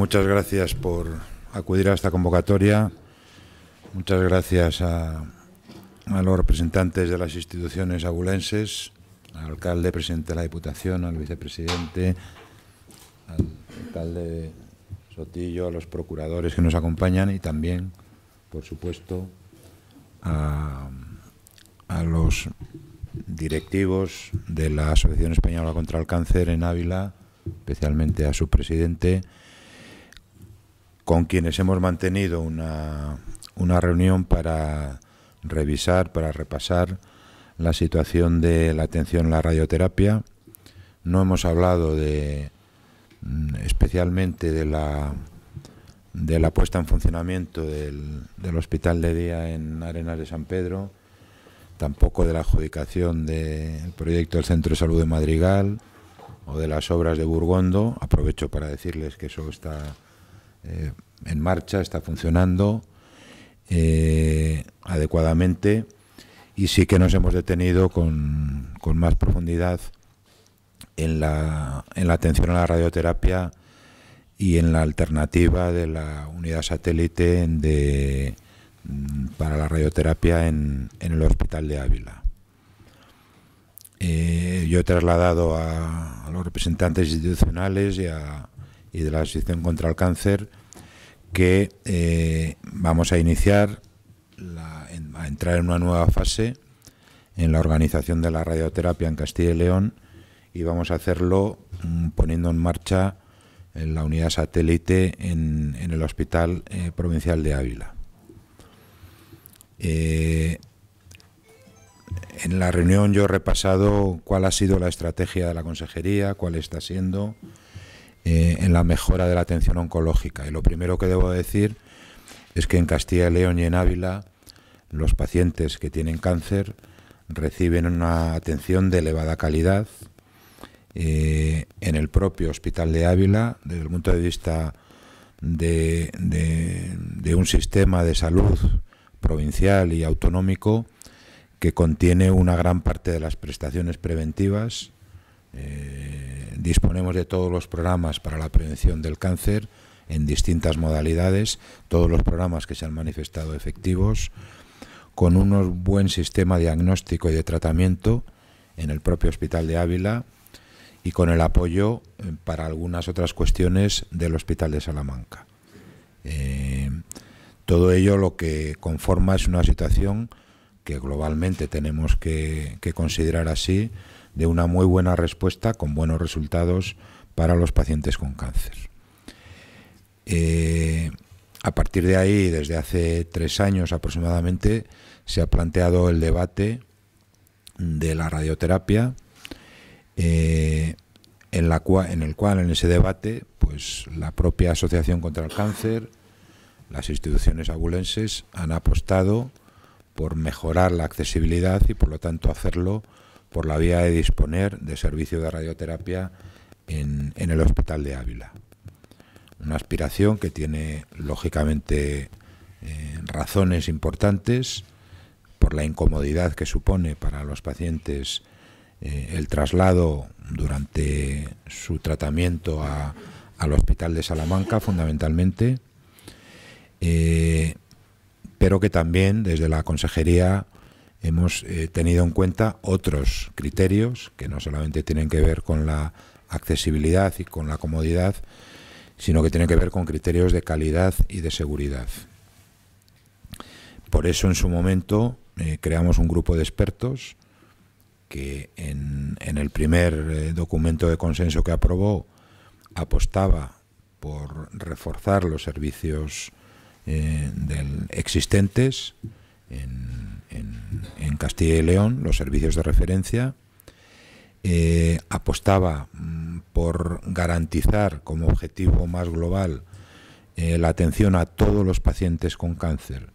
Muchas gracias por acudir a esta convocatoria. Muchas gracias a, los representantes de las instituciones abulenses, al alcalde, presidente de la Diputación, al vicepresidente, al alcalde Sotillo, a los procuradores que nos acompañan y también, por supuesto, a, a los directivos de la Asociación Española contra el Cáncer en Ávila, especialmente a su presidente con quienes hemos mantenido una, reunión para revisar, para repasar la situación de la atención en la radioterapia. No hemos hablado de mm, especialmente de la de la puesta en funcionamiento del, del, hospital de día en Arenas de San Pedro, tampoco de la adjudicación del proyecto del Centro de Salud de Madrigal o de las obras de Burgondo. Aprovecho para decirles que eso está eh, en marcha, está funcionando eh, adecuadamente y sí que nos hemos detenido con, más profundidad en la, atención a la radioterapia y en la alternativa de la unidad satélite mm, para la radioterapia en, el Hospital de Ávila. Eh, yo he trasladado a, los representantes institucionales y a, y de la Asociación contra el Cáncer, que eh, vamos a iniciar, a entrar en una nueva fase en la organización de la radioterapia en Castilla y León y vamos a hacerlo mm, poniendo en marcha eh, la unidad satélite en, el Hospital eh, Provincial de Ávila. en la reunión yo he repasado cuál ha sido la estrategia de la consejería, cuál está siendo, eh, en la mejora de la atención oncológica. Y lo primero que debo decir es que en Castilla y León y en Ávila los pacientes que tienen cáncer reciben una atención de elevada calidad eh, en el propio Hospital de Ávila desde el punto de vista de un sistema de salud provincial y autonómico que contiene una gran parte de las prestaciones preventivas eh, disponemos de todos los programas para la prevención del cáncer en distintas modalidades, todos los programas que se han manifestado efectivos, con un buen sistema diagnóstico y de tratamiento en el propio Hospital de Ávila y con el apoyo eh, para algunas otras cuestiones del Hospital de Salamanca. Eh, todo ello lo que conforma es una situación que globalmente tenemos que considerar así, de una muy buena respuesta con buenos resultados para los pacientes con cáncer. Eh, a partir de ahí, desde hace tres años aproximadamente, se ha planteado el debate de la radioterapia, eh, en, la en el cual, en ese debate, pues la propia Asociación contra el Cáncer, las instituciones abulenses han apostado por mejorar la accesibilidad y, por lo tanto, hacerlo por la vía de disponer de servicio de radioterapia en, el Hospital de Ávila. Una aspiración que tiene, lógicamente, eh, razones importantes por la incomodidad que supone para los pacientes eh, el traslado durante su tratamiento a, al Hospital de Salamanca, fundamentalmente, eh, pero que también desde la Consejería hemos eh, tenido en cuenta otros criterios que no solamente tienen que ver con la accesibilidad y con la comodidad, sino que tienen que ver con criterios de calidad y de seguridad. Por eso en su momento eh, creamos un grupo de expertos que en, el primer eh, documento de consenso que aprobó apostaba por reforzar los servicios existentes en, Castilla y León, los servicios de referencia, eh, apostaba mm, por garantizar como objetivo más global eh, la atención a todos los pacientes con cáncer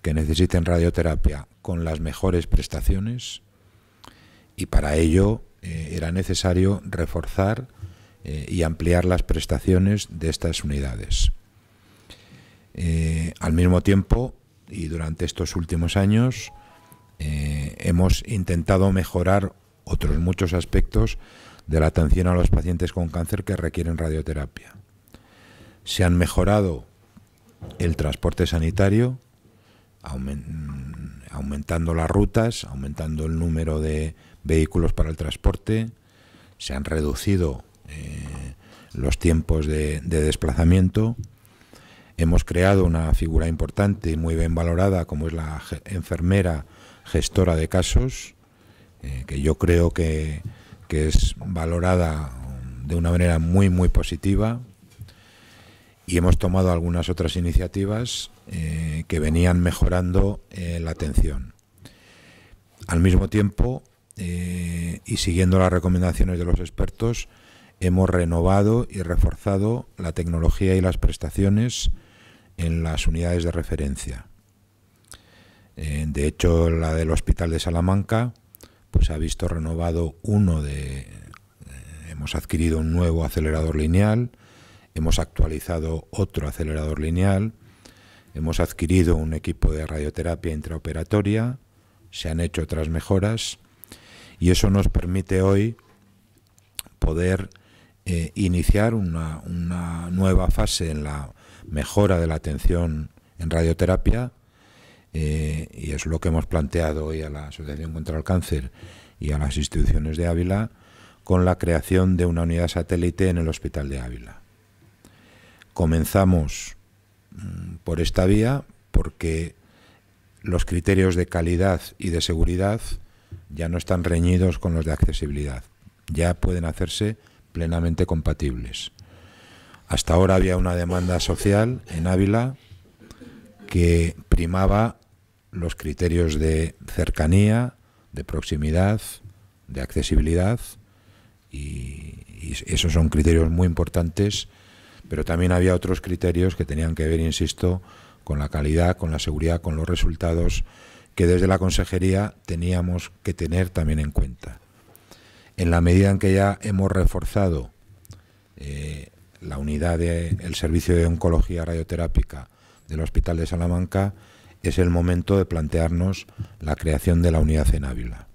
que necesiten radioterapia con las mejores prestaciones y para ello eh, era necesario reforzar y ampliar las prestaciones de estas unidades. al mismo tiempo, y durante estos últimos años, eh, hemos intentado mejorar otros muchos aspectos de la atención a los pacientes con cáncer que requieren radioterapia. Se han mejorado el transporte sanitario, aumentando las rutas, aumentando el número de vehículos para el transporte, se han reducido eh, los tiempos de, de, desplazamiento, hemos creado una figura importante y muy bien valorada como es la enfermera gestora de casos, eh, que yo creo que, es valorada de una manera muy, muy positiva. Y hemos tomado algunas otras iniciativas eh, que venían mejorando eh, la atención. Al mismo tiempo, y siguiendo las recomendaciones de los expertos, hemos renovado y reforzado la tecnología y las prestaciones en las unidades de referencia. Eh, de hecho, la del Hospital de Salamanca, pues ha visto renovado uno de... Eh, hemos adquirido un nuevo acelerador lineal, hemos actualizado otro acelerador lineal, hemos adquirido un equipo de radioterapia intraoperatoria, se han hecho otras mejoras y eso nos permite hoy poder eh, iniciar una nueva fase en la mejora de la atención en radioterapia eh, y es lo que hemos planteado hoy a la Asociación contra el Cáncer y a las instituciones de Ávila, con la creación de una unidad satélite en el Hospital de Ávila. Comenzamos mm, por esta vía porque los criterios de calidad y de seguridad ya no están reñidos con los de accesibilidad, ya pueden hacerse plenamente compatibles. Hasta ahora había una demanda social en Ávila que primaba los criterios de cercanía, de proximidad, de accesibilidad, y, esos son criterios muy importantes, pero también había otros criterios que tenían que ver, insisto, con la calidad, con la seguridad, con los resultados, que desde la consejería teníamos que tener también en cuenta. En la medida en que ya hemos reforzado eh, la unidad del servicio de oncología radioterápica del Hospital de Salamanca, es el momento de plantearnos la creación de la unidad en Ávila.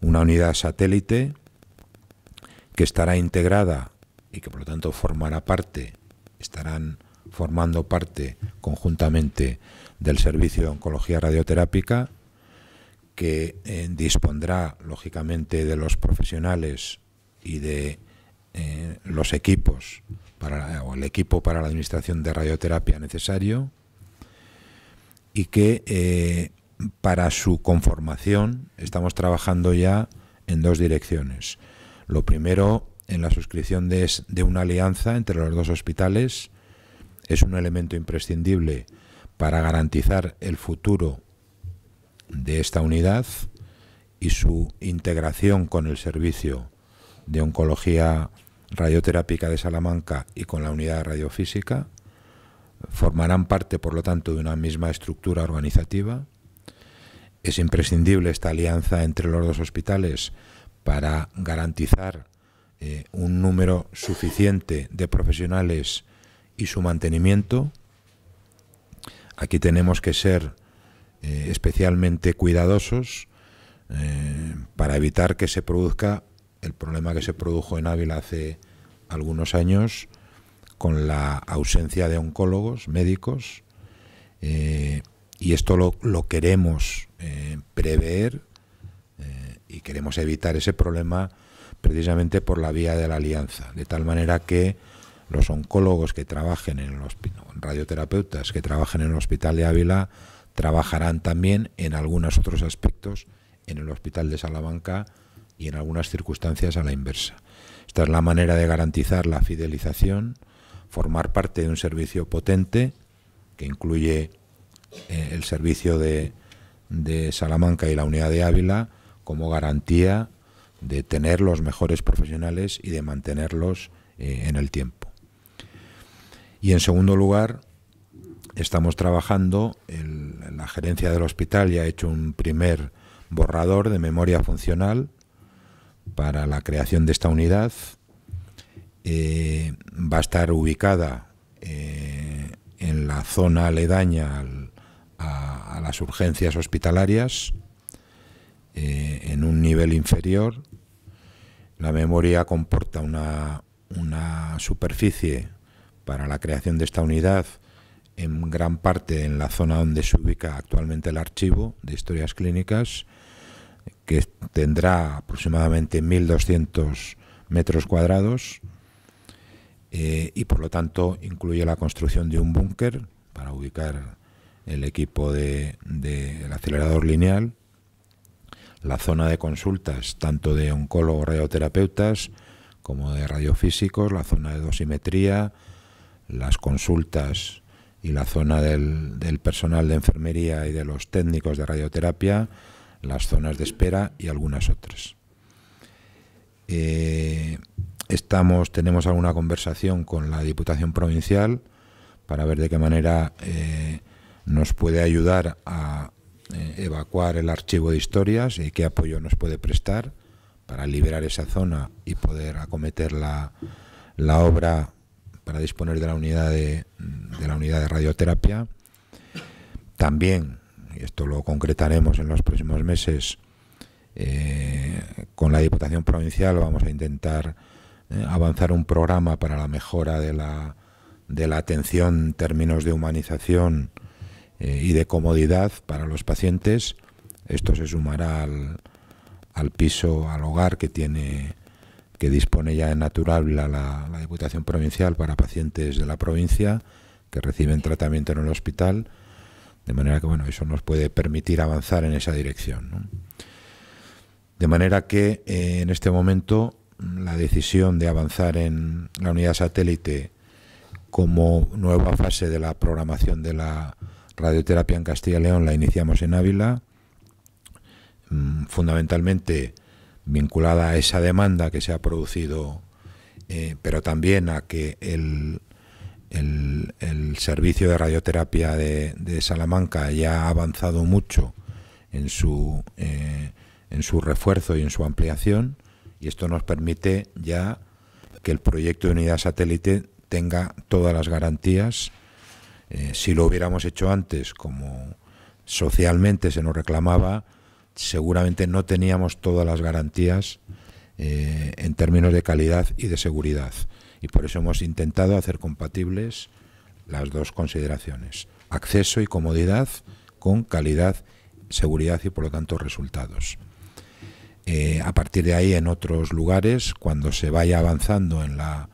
Una unidad satélite que estará integrada y que por lo tanto formará parte, estarán formando parte conjuntamente del servicio de oncología radioterápica, que eh, dispondrá lógicamente de los profesionales y de eh, los equipos para, el equipo para la administración de radioterapia necesario y que eh, para su conformación estamos trabajando ya en dos direcciones. Lo primero, en la suscripción de, de una alianza entre los dos hospitales, es un elemento imprescindible para garantizar el futuro de esta unidad y su integración con el servicio de oncología radioterápica de Salamanca y con la unidad de radiofísica formarán parte, por lo tanto, de una misma estructura organizativa. Es imprescindible esta alianza entre los dos hospitales para garantizar eh, un número suficiente de profesionales y su mantenimiento. Aquí tenemos que ser eh, especialmente cuidadosos eh, para evitar que se produzca el problema que se produjo en Ávila hace algunos años, con la ausencia de oncólogos, médicos, eh, y esto lo, queremos eh, prever eh, y queremos evitar ese problema precisamente por la vía de la alianza, de tal manera que los oncólogos que trabajen en el los radioterapeutas que trabajen en el Hospital de Ávila trabajarán también en algunos otros aspectos en el Hospital de Salamanca y en algunas circunstancias a la inversa. Esta es la manera de garantizar la fidelización formar parte de un servicio potente que incluye eh, el servicio de, Salamanca y la unidad de Ávila como garantía de tener los mejores profesionales y de mantenerlos eh, en el tiempo. Y en segundo lugar, estamos trabajando, la gerencia del hospital ya ha hecho un primer borrador de memoria funcional para la creación de esta unidad eh, va a estar ubicada eh, en la zona aledaña a, las urgencias hospitalarias, eh, en un nivel inferior. La memoria comporta una, una superficie para la creación de esta unidad en gran parte en la zona donde se ubica actualmente el archivo de historias clínicas, que tendrá aproximadamente 1.200 metros cuadrados eh, y por lo tanto incluye la construcción de un búnker para ubicar el equipo del de, acelerador lineal, la zona de consultas tanto de oncólogos radioterapeutas como de radiofísicos, la zona de dosimetría, las consultas y la zona del, personal de enfermería y de los técnicos de radioterapia, las zonas de espera y algunas otras. Eh, Estamos, tenemos alguna conversación con la Diputación Provincial para ver de qué manera eh, nos puede ayudar a eh, evacuar el archivo de historias y qué apoyo nos puede prestar para liberar esa zona y poder acometer la, obra para disponer de la unidad de, la unidad de radioterapia. También, y esto lo concretaremos en los próximos meses, eh, con la Diputación Provincial vamos a intentar ¿eh? avanzar un programa para la mejora de la, de la atención en términos de humanización eh, y de comodidad para los pacientes. Esto se sumará al, al piso, al hogar que tiene que dispone ya en Natural la, Diputación Provincial para pacientes de la provincia que reciben tratamiento en el hospital, de manera que bueno, eso nos puede permitir avanzar en esa dirección. De manera que eh, en este momento la decisión de avanzar en la unidad satélite como nueva fase de la programación de la radioterapia en Castilla y León la iniciamos en Ávila, mm, fundamentalmente vinculada a esa demanda que se ha producido, eh, pero también a que el, servicio de radioterapia de, Salamanca ya ha avanzado mucho eh, en su refuerzo y en su ampliación y esto nos permite ya que el proyecto de unidad satélite tenga todas las garantías. Eh, si lo hubiéramos hecho antes, como socialmente se nos reclamaba, seguramente no teníamos todas las garantías eh, en términos de calidad y de seguridad. Y por eso hemos intentado hacer compatibles las dos consideraciones, acceso y comodidad con calidad, seguridad y por lo tanto resultados. Eh, a partir de ahí, en otros lugares, cuando se vaya avanzando en la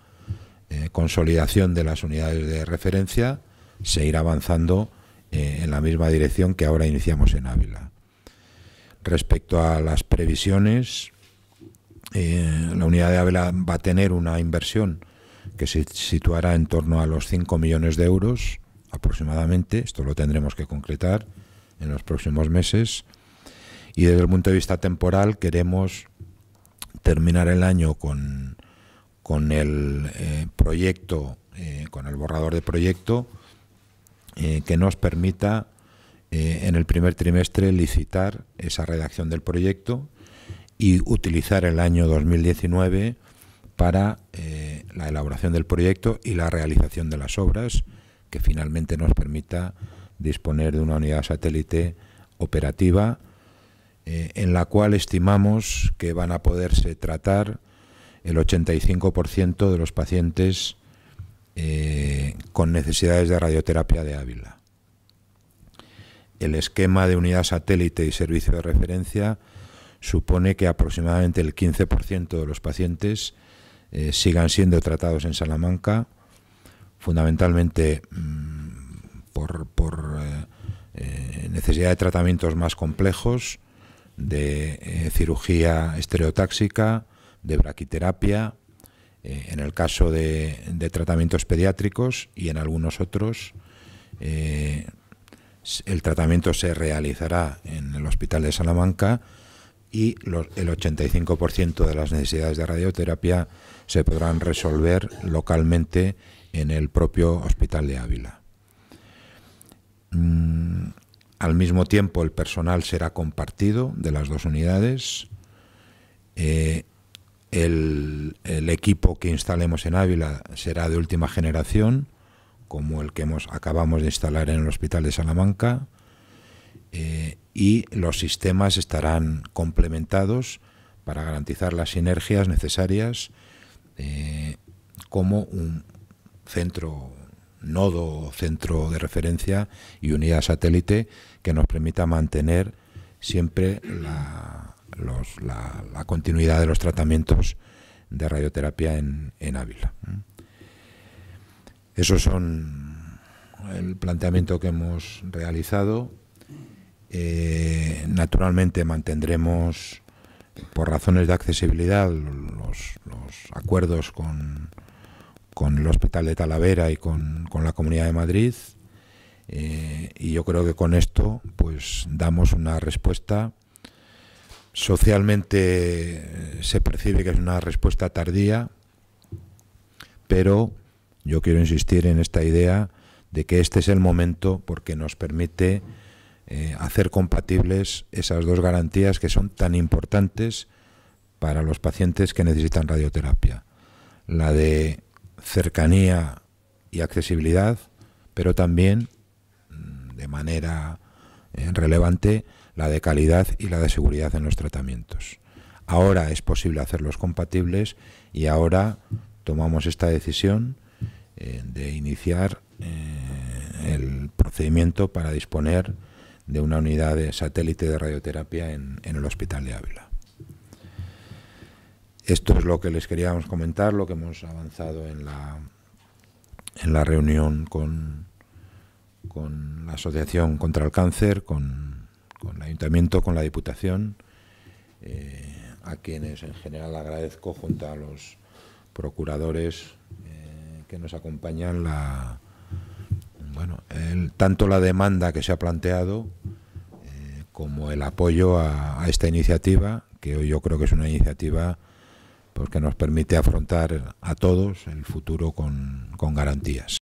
eh, consolidación de las unidades de referencia, se irá avanzando eh, en la misma dirección que ahora iniciamos en Ávila. Respecto a las previsiones, la unidad de Ávila va a tener una inversión que se situará en torno a los 5 millones de euros aproximadamente, esto lo tendremos que concretar en los próximos meses, y desde el punto de vista temporal queremos terminar el año con, el eh, proyecto, eh, con el borrador de proyecto eh, que nos permita en el primer trimestre licitar esa redacción del proyecto y utilizar el año 2019 para la elaboración del proyecto y la realización de las obras, que finalmente nos permita disponer de una unidad satélite operativa eh, en la cual estimamos que van a poderse tratar el 85% de los pacientes eh, con necesidades de radioterapia de Ávila. El esquema de unidad satélite y servicio de referencia supone que aproximadamente el 15% de los pacientes eh, sigan siendo tratados en Salamanca, fundamentalmente mm, por, necesidad de tratamientos más complejos de eh, cirugía estereotáxica, de braquiterapia, eh, en el caso de, tratamientos pediátricos y en algunos otros. Eh, el tratamiento se realizará en el Hospital de Salamanca y el 85% de las necesidades de radioterapia se podrán resolver localmente en el propio Hospital de Ávila. Mm, al mismo tiempo, el personal será compartido de las dos unidades. Eh, el, equipo que instalemos en Ávila será de última generación, como el que hemos, acabamos de instalar en el Hospital de Salamanca. Eh, y los sistemas estarán complementados para garantizar las sinergias necesarias eh, como un centro nodo centro de referencia y unidad satélite que nos permita mantener siempre la, la, continuidad de los tratamientos de radioterapia en, en Ávila. Esos son el planteamiento que hemos realizado. Eh, naturalmente mantendremos, por razones de accesibilidad, los acuerdos con con el Hospital de Talavera y con, la Comunidad de Madrid. Eh, y yo creo que con esto pues damos una respuesta. Socialmente eh, se percibe que es una respuesta tardía, pero yo quiero insistir en esta idea de que este es el momento porque nos permite eh, hacer compatibles esas dos garantías que son tan importantes para los pacientes que necesitan radioterapia. La de cercanía y accesibilidad, pero también mm, de manera eh, relevante la de calidad y la de seguridad en los tratamientos. Ahora es posible hacerlos compatibles y ahora tomamos esta decisión eh, de iniciar eh, el procedimiento para disponer de una unidad de satélite de radioterapia en el Hospital de Ávila. Esto es lo que les queríamos comentar, lo que hemos avanzado en la, en la reunión con, la Asociación contra el Cáncer, con, el Ayuntamiento, con la Diputación, eh, a quienes en general agradezco junto a los procuradores eh, que nos acompañan la, tanto la demanda que se ha planteado eh, como el apoyo a, a, esta iniciativa, que hoy yo creo que es una iniciativa porque nos permite afrontar a todos el futuro con, con garantías.